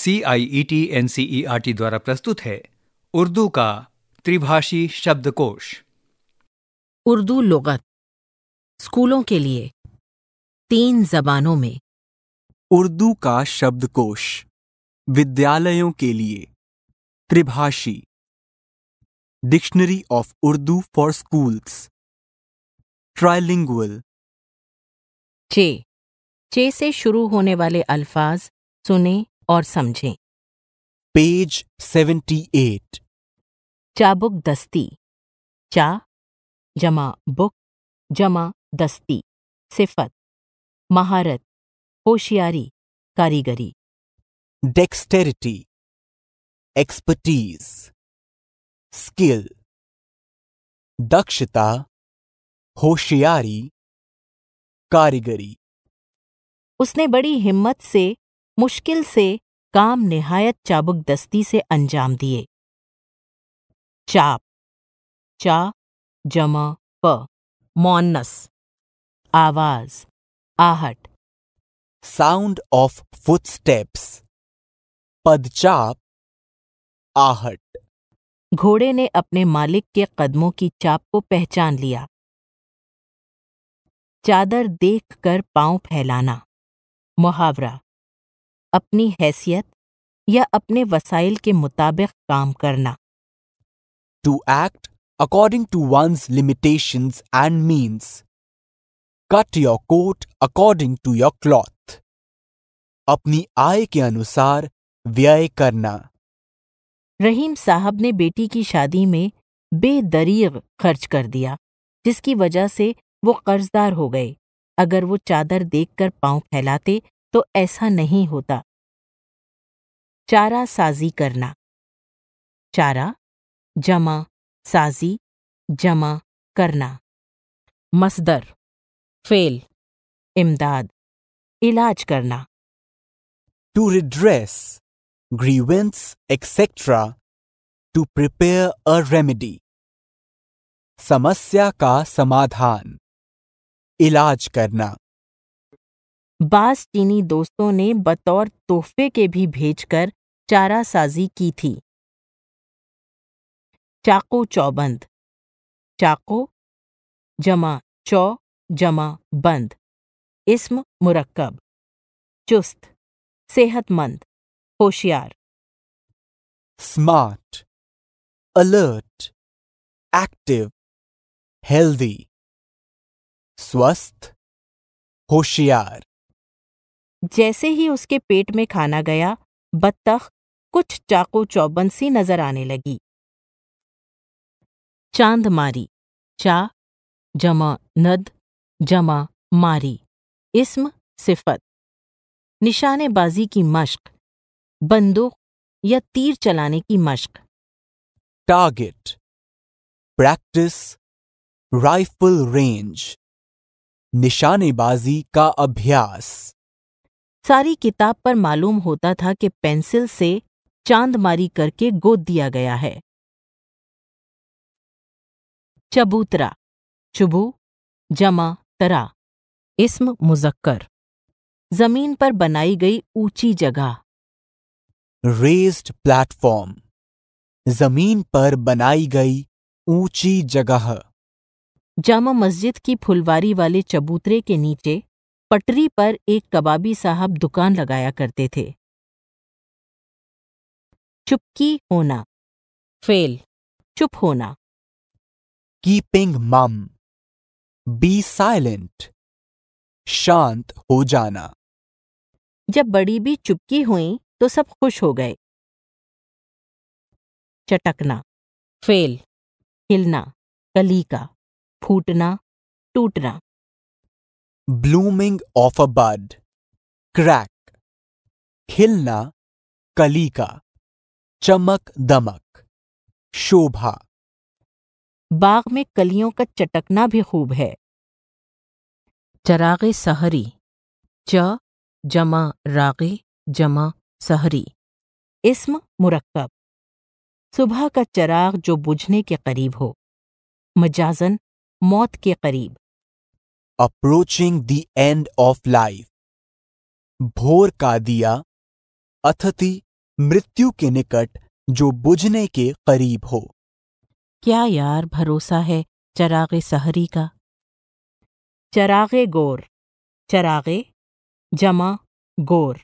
C I E T N C E R T द्वारा प्रस्तुत है उर्दू का त्रिभाषी शब्दकोश उर्दू लगत स्कूलों के लिए तीन जबानों में उर्दू का शब्दकोश विद्यालयों के लिए त्रिभाषी dictionary of Urdu for schools trilingual चे चे से शुरू होने वाले अल्फाज सुने और समझें पेज सेवेंटी एट चाबुक दस्ती चा जमा बुक जमा दस्ती सिफत महारत होशियारी कारीगरी डेक्सटेरिटी एक्सपर्टीज स्किल दक्षता होशियारी कारीगरी उसने बड़ी हिम्मत से मुश्किल से काम निहायत चाबुक दस्ती से अंजाम दिए चाप चा जमा प मौनस आवाज आहट साउंड ऑफ फुटस्टेप्स पदचाप आहट घोड़े ने अपने मालिक के कदमों की चाप को पहचान लिया चादर देखकर पांव फैलाना मुहावरा अपनी हैसियत या अपने वसाइल के मुताबिक काम करना to act according to one's limitation and means cut your coat according to your cloth अपनी आय के अनुसार व्यय करना रहीम साहब ने बेटी की शादी में बेदरीग खर्च कर दिया जिसकी वजह से वो कर्जदार हो गए अगर वो चादर देखकर पांव फैलाते तो ऐसा नहीं होता चारा साजी करना चारा जमा साजी जमा करना मसदर फेल इमदाद इलाज करना to redress grievance etcetera to prepare a remedy समस्या का समाधान इलाज करना बास चीनी दोस्तों ने बतौर तोहफे के भी भेजकर चारा साजी की थी चाको चौबंद चाको जमा चौ जमा बंद इसम मुरक्कब चुस्त सेहतमंद होशियार स्मार्ट अलर्ट एक्टिव हेल्दी स्वस्थ होशियार जैसे ही उसके पेट में खाना गया बत्तख कुछ चाकू चौबन सी नजर आने लगी चांद मारी चा जमा नद जमा मारी इसम सिफत निशानेबाजी की मश्क बंदूक या तीर चलाने की मश्क टारगेट प्रैक्टिस राइफल रेंज निशानेबाजी का अभ्यास सारी किताब पर मालूम होता था कि पेंसिल से चांदमारी करके गोद दिया गया है चबूतरा चुबू जमा तरा इस्म मुजक्कर जमीन पर बनाई गई ऊंची जगह रेस्ड प्लेटफॉर्म जमीन पर बनाई गई ऊंची जगह जामा मस्जिद की फुलवारी वाले चबूतरे के नीचे पटरी पर एक कबाबी साहब दुकान लगाया करते थे चुपकी होना फेल चुप होना कीपिंग मम बी साइलेंट शांत हो जाना जब बड़ी भी चुपकी हुई तो सब खुश हो गए चटकना फेल हिलना कली का फूटना टूटना blooming of a bird crack खिलना कली का चमक दमक शोभा बाग में कलियों का चटकना भी खूब है चरागे सहरी च जमा रागे जमा सहरी इसम मुरक्कब सुबह का चराग जो बुझने के करीब हो मजाजन मौत के करीब approaching the end of life भोर का दिया अथति मृत्यु के निकट जो बुझने के करीब हो क्या यार भरोसा है चरागे सहरी का चरागे गोर चरागे जमा गोर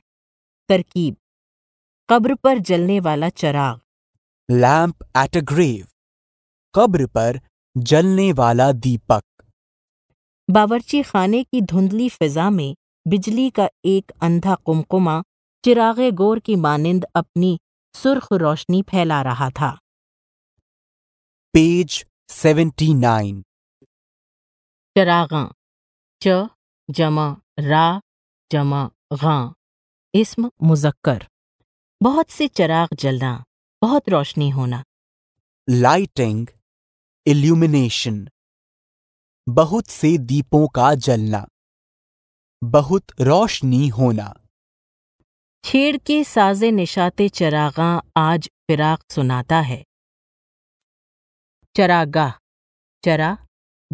तरकीब कब्र पर जलने वाला चराग लैम्प एट अ ग्रेव कब्र पर जलने वाला दीपक बावर्ची खाने की धुंधली फिजा में बिजली का एक अंधा कुमकुमा चिराग गोर की मानिंद अपनी सुर्ख रोशनी फैला रहा था पेज सेवेंटी नाइन चरागा च जमा रा जमा गां इसम मुजक्कर बहुत से चराग जलना बहुत रोशनी होना लाइटिंग इल्यूमिनेशन बहुत से दीपों का जलना बहुत रोशनी होना छेड़ के साजे निशाते चरागा आज फिराक सुनाता है चरागा चरा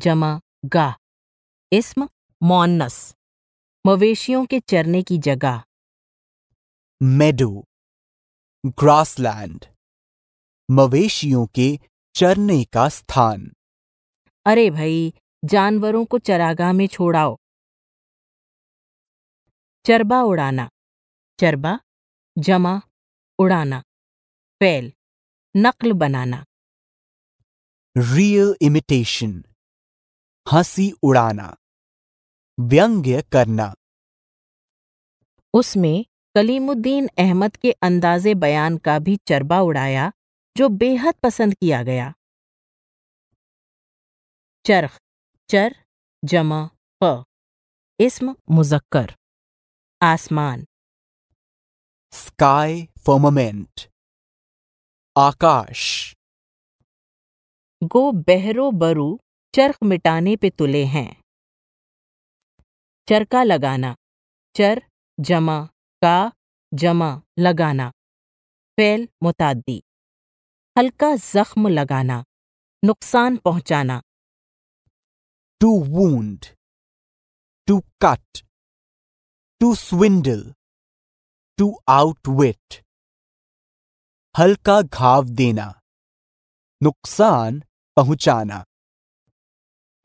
जमा गाह इस्म मोन्नस मवेशियों के चरने की जगह मेडो ग्रासलैंड मवेशियों के चरने का स्थान अरे भाई जानवरों को चरागाह में छोड़ाओ चरबा उड़ाना चरबा जमा उड़ाना फैल नकल बनाना रियल इमिटेशन हंसी उड़ाना व्यंग्य करना उसमें कलीमुद्दीन अहमद के अंदाजे बयान का भी चरबा उड़ाया जो बेहद पसंद किया गया चरख चर जमा प इस्म मुजक्कर आसमान स्काई फर्मामेंट आकाश गो बहरो बरु चरख मिटाने पे तुले हैं चरका लगाना चर जमा का जमा लगाना फैल मुतादी हल्का जख्म लगाना नुकसान पहुंचाना to wound, to cut, to swindle, to outwit. हल्का घाव देना नुकसान पहुंचाना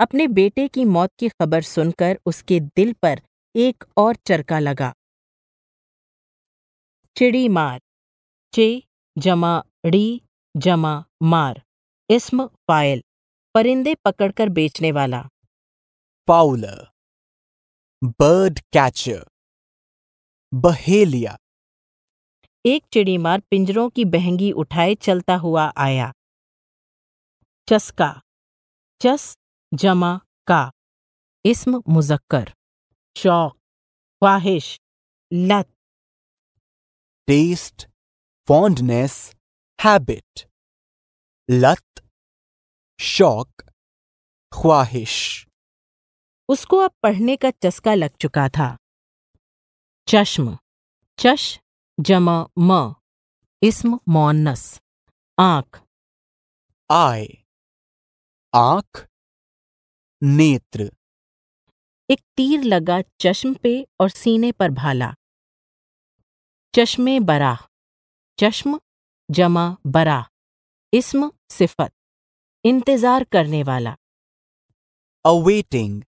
अपने बेटे की मौत की खबर सुनकर उसके दिल पर एक और चरका लगा चिड़ी मार चे जमा डी जमा मार इसम फायल परिंदे पकड़कर बेचने वाला fowler, bird catcher, बहेलिया एक चिड़ीमार पिंजरों की बहंगी उठाए चलता हुआ आया चस्का चस जमा का इसम मुजक्कर शौक ख्वाहिश लत टेस्ट फॉन्डनेस हैबिट लत शौक ख्वाहिश उसको अब पढ़ने का चस्का लग चुका था चश्म चश जमा म इस्म मौनस आंख आय आंख नेत्र एक तीर लगा चश्म पे और सीने पर भाला चश्मे बराह चश्म जमा बराह इसम सिफत इंतजार करने वाला अवेटिंग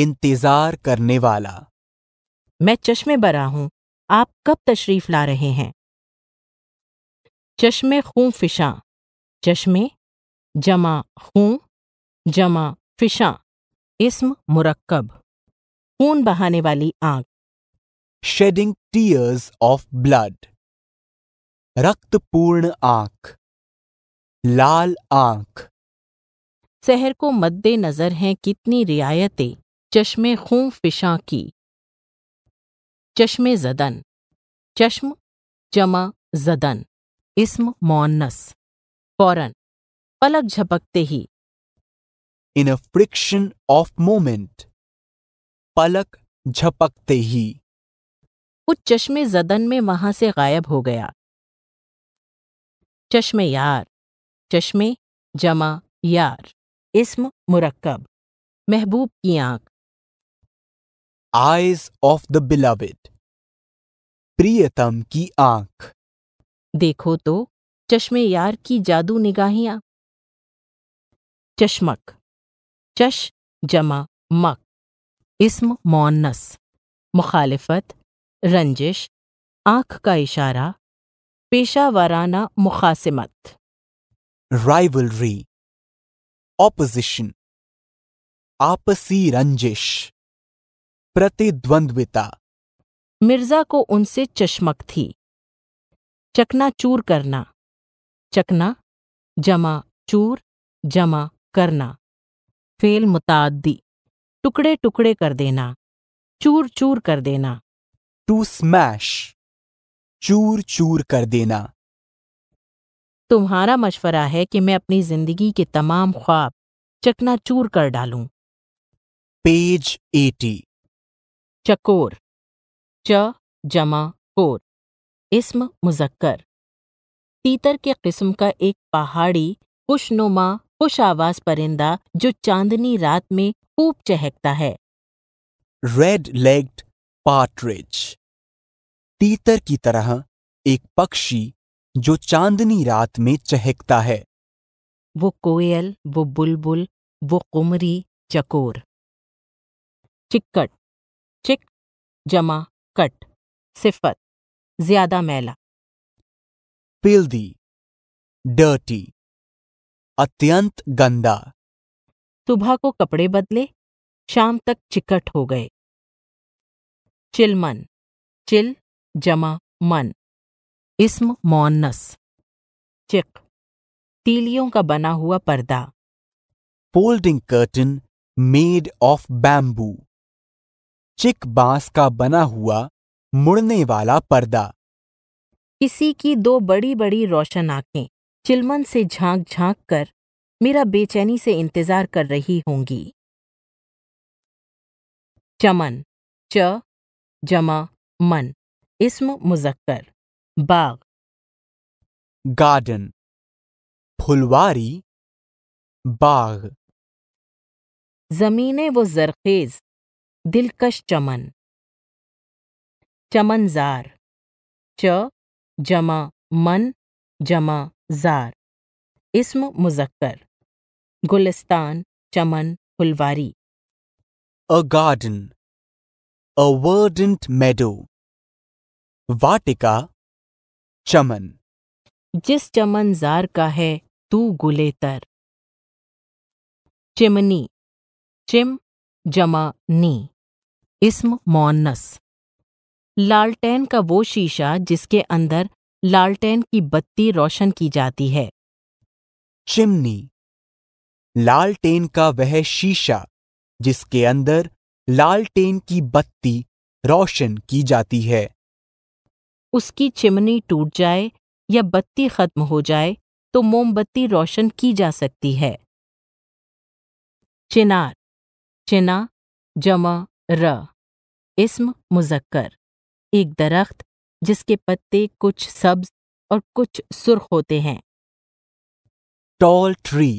इंतजार करने वाला मैं चश्मे बरा हूं आप कब तशरीफ ला रहे हैं चश्मे खूं फिशा चश्मे जमा खूं जमा फिशा इसम मुरक्कब खून बहाने वाली आंख शेडिंग टीयर्स ऑफ ब्लड रक्तपूर्ण आंख लाल आंख शहर को मद्देनजर हैं कितनी रियायतें चश्मे खून फिशा की चश्मे जदन चश्म जमा जदन इस्म मोनस फौरन पलक झपकते ही in a friction of moment पलक झपकते ही कुछ चश्मे जदन में वहां से गायब हो गया चश्मे यार चश्मे जमा यार इसम मुरक्कब महबूब की आंख आईज ऑफ द बिलविड प्रियतम की आंख देखो तो चश्मे यार की जादू निगाहियां चश्मक चश जमा मक इसम मौनस मुखालिफत रंजिश आंख का इशारा पेशा वाराना मुखासिमत राइवलरी ऑपोजिशन आपसी रंजिश प्रतिद्वंद्विता मिर्जा को उनसे चश्मक थी चकना चूर करना चकना जमा चूर जमा करना फेल मुतादी टुकड़े टुकड़े कर देना चूर चूर कर देना टू स्मैश चूर चूर कर देना तुम्हारा मशवरा है कि मैं अपनी जिंदगी के तमाम ख्वाब चकना चूर कर डालू पेज एटी चकोर च जमा कोर इसम मुजक्कर तीतर के किस्म का एक पहाड़ी खुशनुमा खुश आवाज परिंदा जो चांदनी रात में खूब चहकता है रेड लेग्ड पार्ट्रिज तीतर की तरह एक पक्षी जो चांदनी रात में चहकता है वो कोयल वो बुलबुल वो कुमरी चकोर चिक्कट जमा कट सिफत ज्यादा मैला पिल्दी डर्टी अत्यंत गंदा सुबह को कपड़े बदले शाम तक चिकट हो गए चिलमन चिल जमा मन इस्म मौनस चिक तीलियों का बना हुआ पर्दा folding curtain made of bamboo चिक बांस का बना हुआ मुड़ने वाला पर्दा किसी की दो बड़ी बड़ी रोशन आंखें चिलमन से झांक झांक कर मेरा बेचैनी से इंतजार कर रही होंगी चमन च जमा मन इसम मुजक्कर बाग गार्डन फुलवारी बाग जमीने वो जरखेज दिलकश चमन चमनजार च जमा मन जमा जार इस्म मुजक्कर गुलिस्तान चमन फुलवारी गार्डन अ वर्ड इंट मेडो वाटिका चमन जिस चमन जार का है तू गुलेतर चिमनी चिम जमा नी इस्म मौनस लालटेन का वो शीशा जिसके अंदर लालटेन की बत्ती रोशन की जाती है चिमनी लालटेन का वह शीशा जिसके अंदर लालटेन की बत्ती रोशन की जाती है उसकी चिमनी टूट जाए या बत्ती खत्म हो जाए तो मोमबत्ती रोशन की जा सकती है चिनार चिना जमा र इस्म मुजक्कर एक दरख्त जिसके पत्ते कुछ सब्ज और कुछ सुर्ख होते हैं tall tree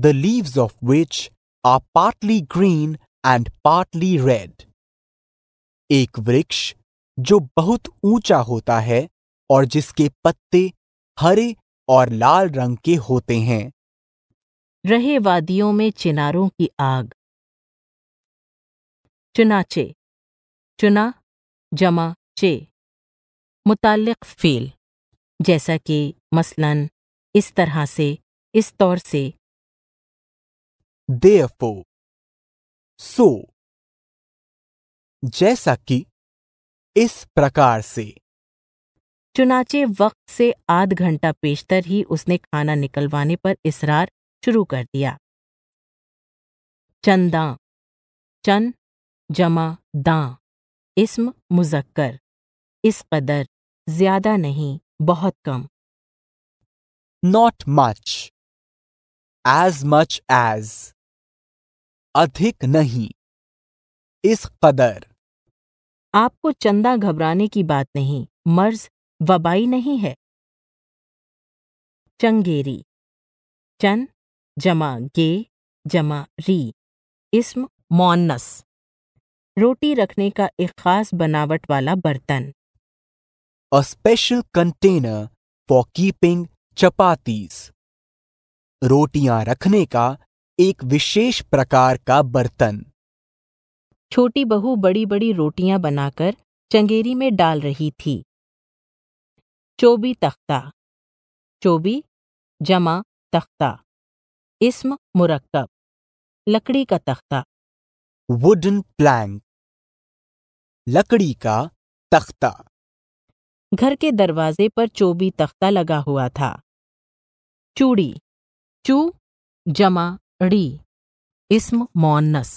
the leaves of which are partly green and partly red एक वृक्ष जो बहुत ऊंचा होता है और जिसके पत्ते हरे और लाल रंग के होते हैं रहे वादियों में चिनारों की आग चुनाचे चुना जमा चे मुतलक फ़ील जैसा कि मसलन इस तरह से इस तौर से therefore so जैसा कि इस प्रकार से चुनाचे वक्त से आध घंटा पेशतर ही उसने खाना निकलवाने पर इसरार शुरू कर दिया चंदा चंद जमा दां इसम मुजक्कर इस कदर ज़्यादा नहीं बहुत कम not much as much as अधिक नहीं इस कदर आपको चंदा घबराने की बात नहीं मर्ज वबाई नहीं है चंगेरी चन जमा गे जमा री इसम मोन्नस रोटी रखने का एक खास बनावट वाला बर्तन a special container for keeping chapatis रोटियां रखने का एक विशेष प्रकार का बर्तन छोटी बहू बड़ी बड़ी रोटियां बनाकर चंगेरी में डाल रही थी चोबी तख्ता चोबी जमा तख्ता इसम मुरक्कब लकड़ी का तख्ता वुडन प्लैंक लकड़ी का तख्ता घर के दरवाजे पर चोबी तख्ता लगा हुआ था चूड़ी चू जमा ड़ी इसम मौनस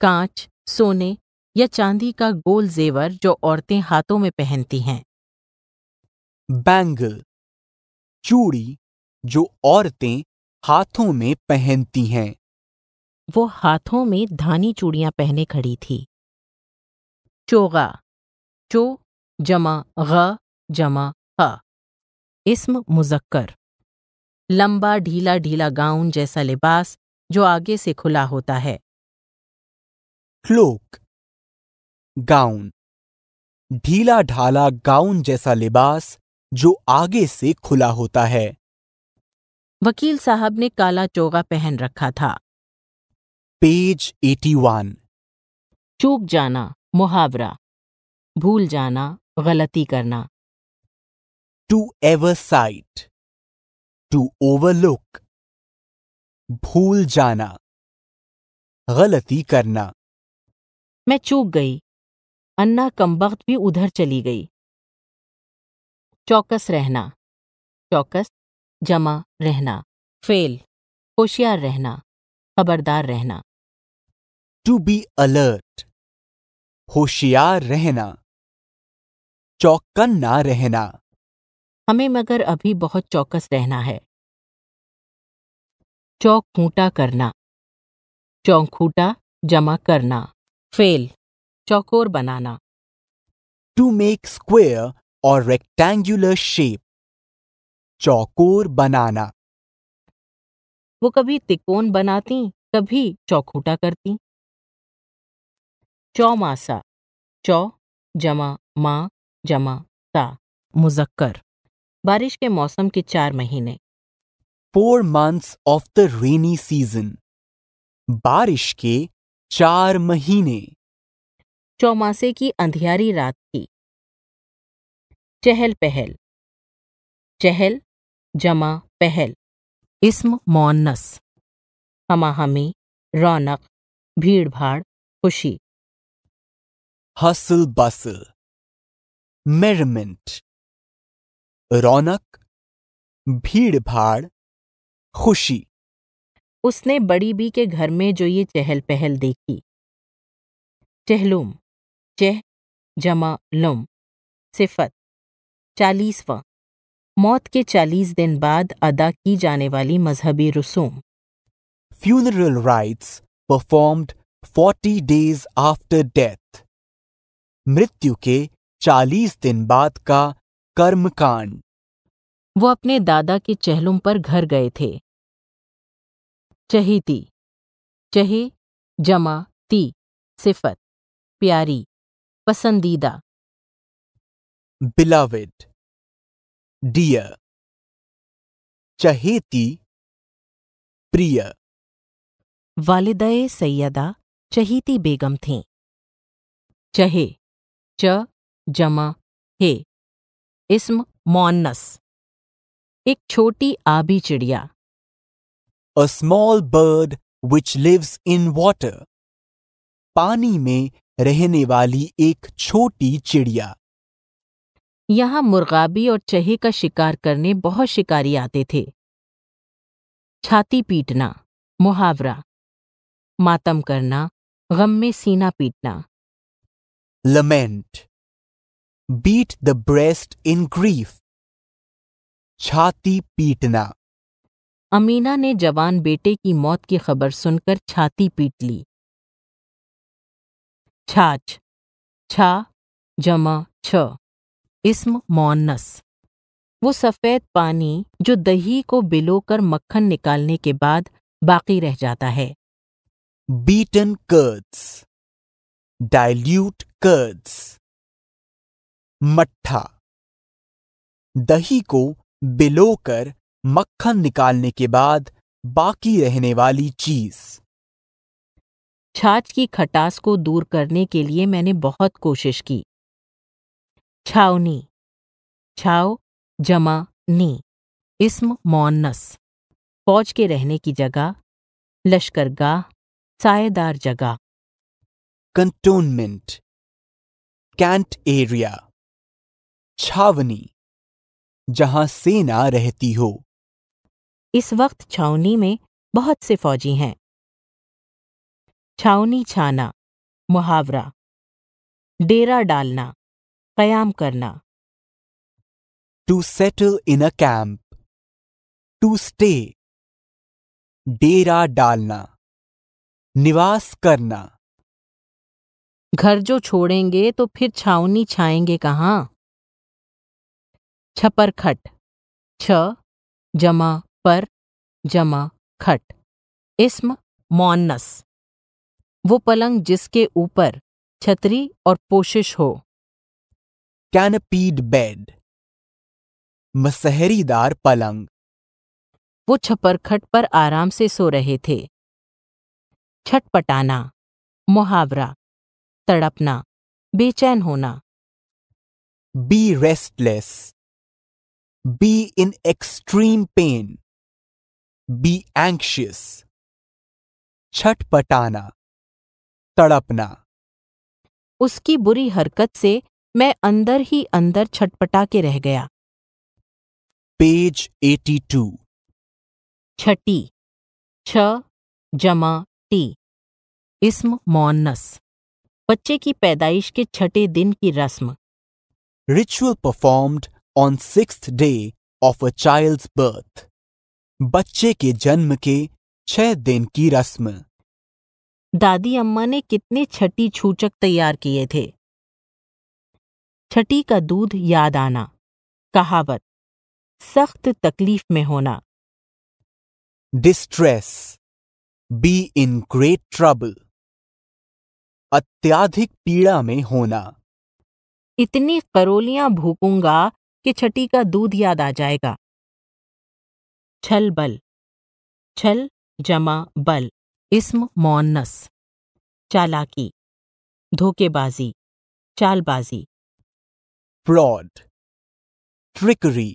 कांच सोने या चांदी का गोल जेवर जो औरतें हाथों में पहनती हैं बैंगल चूड़ी जो औरतें हाथों में पहनती हैं वो हाथों में धानी चूड़ियां पहने खड़ी थी चोगा चो जमा ग जमा ह इस्म मुजक्कर लंबा ढीला ढीला गाउन जैसा लिबास जो आगे से खुला होता है क्लोक गाउन ढीला ढाला गाउन जैसा लिबास जो आगे से खुला होता है वकील साहब ने काला चोगा पहन रखा था पेज 81 चूक जाना मुहावरा भूल जाना गलती करना to oversight to overlook भूल जाना गलती करना मैं चूक गई अन्ना कमबख्त भी उधर चली गई चौकस रहना चौकस जमा रहना फेल होशियार रहना खबरदार रहना टू बी अलर्ट होशियार रहना चौकन ना रहना हमें मगर अभी बहुत चौकस रहना है चौक करना चौखूटा जमा करना फेल चौकोर बनाना टू मेक स्क्वेयर और रेक्टेंगुलर शेप चौकोर बनाना वो कभी तिकोन बनाती कभी चौखूटा करती चौमासा चौ जमा माँ जमा ता मुजक्कर बारिश के मौसम के चार महीने four months of the rainy season बारिश के चार महीने चौमासे की अंधियारी रात की चहल पहल चहल जमा पहल इसम मौनस हमाहमी रौनक भीड़ भाड़ खुशी हसल बसल मेरमेंट रौनक भीड़ भाड़ खुशी उसने बड़ी बी के घर में जो ये चहल पहल देखी चहलुम चह जमा लुम सिफत चालीसवा मौत के चालीस दिन बाद अदा की जाने वाली मजहबी रसूम funeral rites performed forty days after death मृत्यु के चालीस दिन बाद का कर्मकांड वो अपने दादा के चहलुम पर घर गए थे चहेती चहे जमा ती सिफत प्यारी पसंदीदा बिलाविड डियर चहेती प्रिय वालिदय सैयदा चहीती बेगम थीं चहे जमा हे इसम मौनस एक छोटी आबी चिड़िया a small bird which lives in water पानी में रहने वाली एक छोटी चिड़िया यहाँ मुर्गाबी और चहे का शिकार करने बहुत शिकारी आते थे छाती पीटना मुहावरा मातम करना गम में सीना पीटना lament. Beat the breast in grief. छाती पीटना अमीना ने जवान बेटे की मौत की खबर सुनकर छाती पीट ली छाछ छा जमा छ इसम मौनस वो सफ़ेद पानी जो दही को बिलोकर मक्खन निकालने के बाद बाकी रह जाता है बीटन कर्ड्स डाइल्यूट कर्ड्स मट्ठा दही को बिलो कर मक्खन निकालने के बाद बाकी रहने वाली चीज छाछ की खटास को दूर करने के लिए मैंने बहुत कोशिश की छावनी छाव जमा नी इसम मौनस फौज के रहने की जगह लश्करगाह सायेदार जगह कंटोनमेंट कैंट एरिया छावनी जहां सेना रहती हो इस वक्त छावनी में बहुत से फौजी हैं छावनी छाना मुहावरा डेरा डालना कयाम करना to settle in a camp to stay डेरा डालना निवास करना घर जो छोड़ेंगे तो फिर छावनी छाएंगे कहाँ छपर खट छ जमा पर जमा खट इस्म मौनस वो पलंग जिसके ऊपर छतरी और पोशिश हो कैनपीड बेड मसहरीदार पलंग वो छपरखट पर आराम से सो रहे थे छटपटाना मुहावरा तड़पना बेचैन होना be restless be in extreme pain be anxious छटपटाना तड़पना उसकी बुरी हरकत से मैं अंदर ही अंदर छटपटा के रह गया पेज 82 छठी छ जमा टी इस्म मौनस बच्चे की पैदाइश के छठे दिन की रस्म ritual performed on six day of a child's birth बच्चे के जन्म के छह दिन की रस्म दादी अम्मा ने कितने छठी छूचक तैयार किए थे छठी का दूध याद आना कहावत सख्त तकलीफ में होना distress be in great trouble अत्याधिक पीड़ा में होना इतनी करोलियां भूकूंगा कि छठी का दूध याद आ जाएगा छल बल छल जमा बल इस्म मौनस चालाकी धोखेबाजी चालबाजी fraud trickery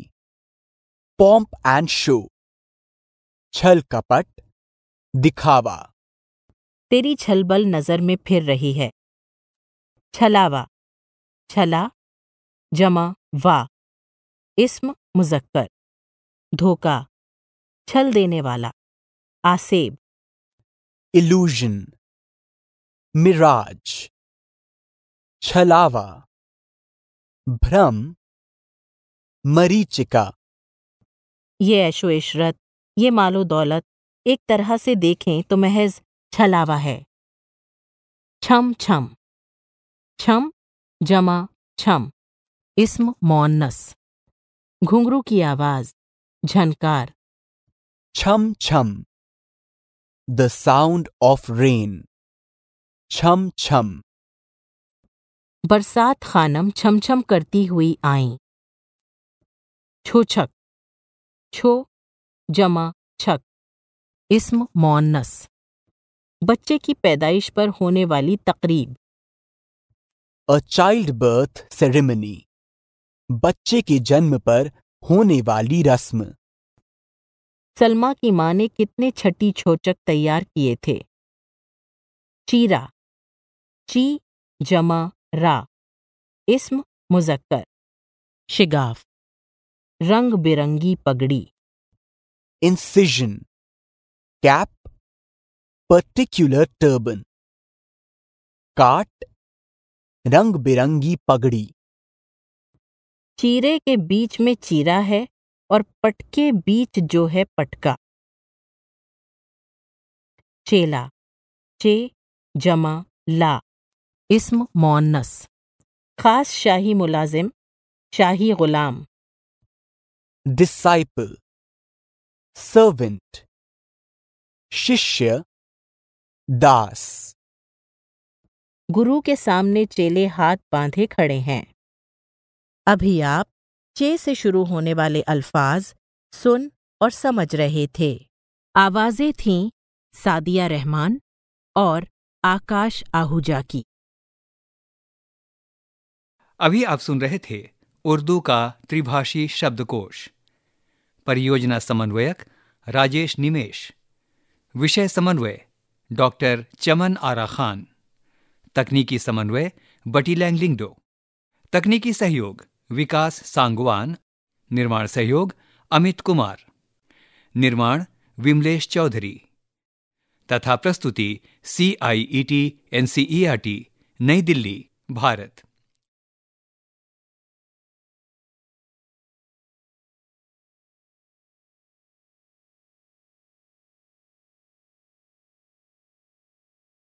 pomp and show छल कपट दिखावा तेरी छलबल नज़र में फिर रही है छलावा छला जमा वा इस्म मुजक्कर धोखा छल देने वाला आसेब इल्यूजन मिराज छलावा भ्रम मरीचिका ये ऐशो इशरत ये मालो दौलत एक तरह से देखें तो महज छलावा है छम छम छम जमा छम इस्म मौनस घुंघरू की आवाज झनकार छम छम द साउंड ऑफ रेन छम छम बरसात खानम छम छम करती हुई आई छोछक छो जमा छक इस्म मौनस बच्चे की पैदाइश पर होने वाली तकरीब अ चाइल्ड बर्थ सेरेमनी बच्चे के जन्म पर होने वाली रस्म सलमा की माँ ने कितने छठी छोचक तैयार किए थे चीरा ची जमा रा इस्म मुजक्कर शिगाफ रंग बिरंगी पगड़ी इंसिजन कैप पर्टिक्युलर टर्बन काट रंग बिरंगी पगड़ी चीरे के बीच में चीरा है और पटके बीच जो है पटका चेला चे जमा ला इस्म मोनस खास शाही मुलाजिम शाही गुलाम डिसाइपल सर्वेंट शिष्य दास गुरु के सामने चेले हाथ बांधे खड़े हैं अभी आप चे से शुरू होने वाले अल्फाज सुन और समझ रहे थे आवाजें थीं सादिया रहमान और आकाश आहूजा की अभी आप सुन रहे थे उर्दू का त्रिभाषी शब्दकोश परियोजना समन्वयक राजेश निमेश विषय समन्वय डॉक्टर चमन आरा खान तकनीकी समन्वय बटी लैंगलिंगडो तकनीकी सहयोग विकास सांगवान निर्माण सहयोग अमित कुमार निर्माण विमलेश चौधरी तथा प्रस्तुति C I E T N C E R T नई दिल्ली भारत